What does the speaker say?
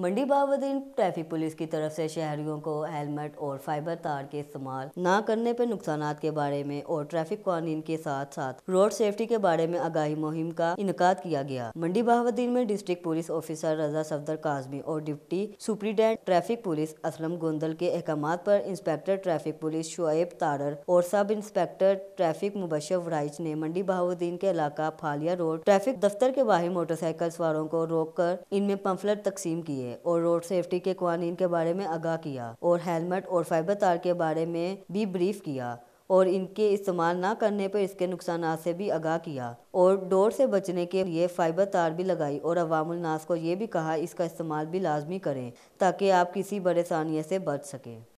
मंडी बावदीन traffic police की तरफ से शहरियों को हेलमेट और फाइबर तार के इस्तेमाल न करने पर नुकसान के बारे में और ट्रैफिक कानून के साथ साथ रोड सेफ्टी के बारे में आगाही मुहिम का इनका किया गया मंडी बावदीन में district police officer Raza Safdar Kazmi और deputy superintendent traffic police Aslam Gondal के अहकाम पर inspector traffic police Shoaib Tarar और sub inspector traffic Mubashar rise ने मंडी बावदीन के इलाका फालिया रोड ट्रैफिक दफ्तर के बाहर मोटरसाइकिल सवारों को रोक कर इनमें पंफलेट तकसीम किए दिए और रोड सेफ्टी के कवानीन के बारे में आगाह किया और हेलमेट और फाइबर तार के बारे में भी ब्रीफ किया और इनके इस्तेमाल ना करने पर इसके नुकसान से भी आगाह किया और डोर से बचने के लिए फाइबर तार भी लगाई और अवामुलनास को ये भी कहा इसका इस्तेमाल भी लाजमी करें ताकि आप किसी बड़े सानिया से बच सकें